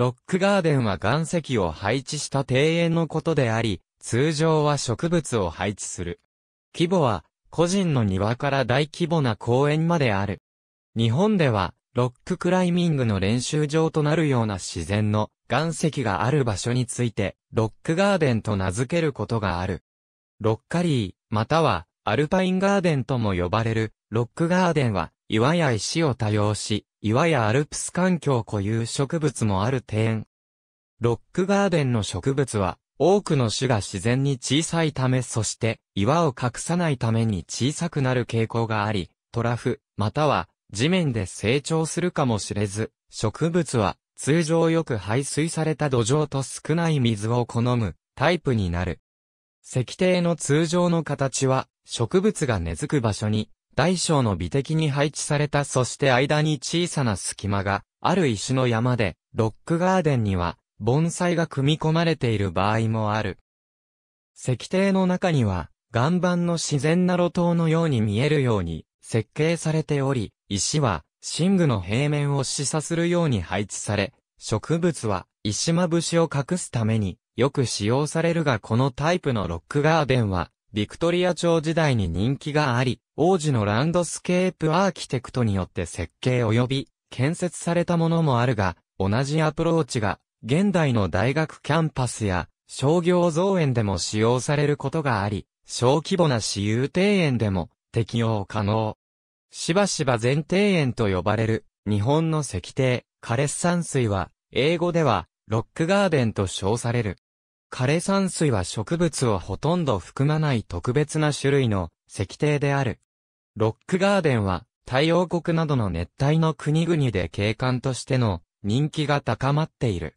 ロックガーデンは岩石を配置した庭園のことであり、通常は植物を配置する。規模は、個人の庭から大規模な公園まである。日本では、ロッククライミングの練習場となるような自然の岩石がある場所について、ロックガーデンと名付けることがある。ロッカリー、または、アルパインガーデンとも呼ばれる、ロックガーデンは、岩や石を多用し、岩やアルプス環境固有植物もある庭園。ロックガーデンの植物は、多くの種が自然に小さいためそして岩を隠さないために小さくなる傾向があり、トラフ、または地面で成長するかもしれず、植物は通常よく排水された土壌と少ない水を好むタイプになる。石庭の通常の形は植物が根付く場所に大小の美的に配置されたそして間に小さな隙間がある石の山で、ロックガーデンには盆栽が組み込まれている場合もある。石庭の中には岩盤の自然な路頭のように見えるように設計されており、石は寝具の平面を示唆するように配置され、植物は石まぶしを隠すためによく使用されるがこのタイプのロックガーデンはビクトリア朝時代に人気があり、王子のランドスケープアーキテクトによって設計及び建設されたものもあるが、同じアプローチが現代の大学キャンパスや商業造園でも使用されることがあり、小規模な私有庭園でも適用可能。しばしば全庭園と呼ばれる日本の石庭、枯山水は英語ではロックガーデンと称される。枯山水は植物をほとんど含まない特別な種類の石庭である。ロックガーデンは太陽国などの熱帯の国々で景観としての人気が高まっている。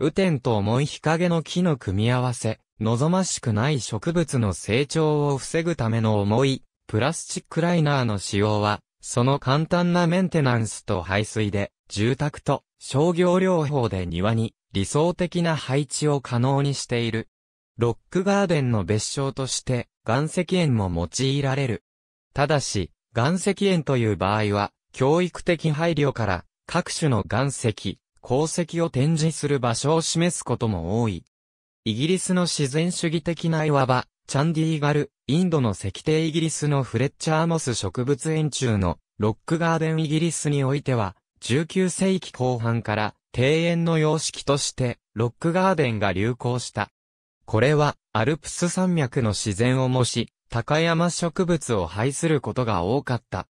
雨天と重い日陰の木の組み合わせ、望ましくない植物の成長を防ぐための重いプラスチックライナーの使用は、その簡単なメンテナンスと排水で、住宅と商業療法で庭に理想的な配置を可能にしている。ロックガーデンの別称として岩石園も用いられる。ただし、岩石園という場合は、教育的配慮から各種の岩石、鉱石を展示する場所を示すことも多い。イギリスの自然主義的ないわば、チャンディーガル、インドの石庭イギリスのフレッチャーモス植物園中のロックガーデンイギリスにおいては、19世紀後半から庭園の様式として、ロックガーデンが流行した。これは、アルプス山脈の自然を模し、高山植物を廃することが多かった。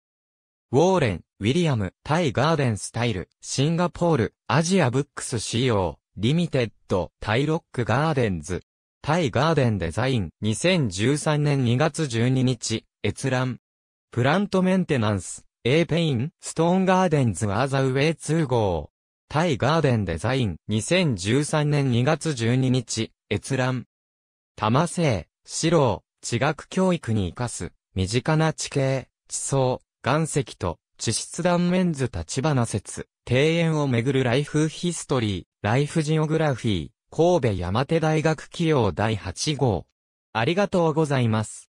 ウォーレン、ウィリアム、タイガーデンスタイル、シンガポール、アジアブックス仕様、リミテッド、タイロックガーデンズ、タイガーデンデザイン、2013年2月12日、閲覧。プラントメンテナンス、A ペイン、ストーンガーデンズアザウェイ2号。タイガーデンデザイン、2013年2月12日、閲覧。多摩性、四郎、地学教育に生かす、身近な地形、地層、岩石と、地質断面図立花説、庭園をめぐるライフヒストリー、ライフジオグラフィー、神戸山手大学企業第8号。ありがとうございます。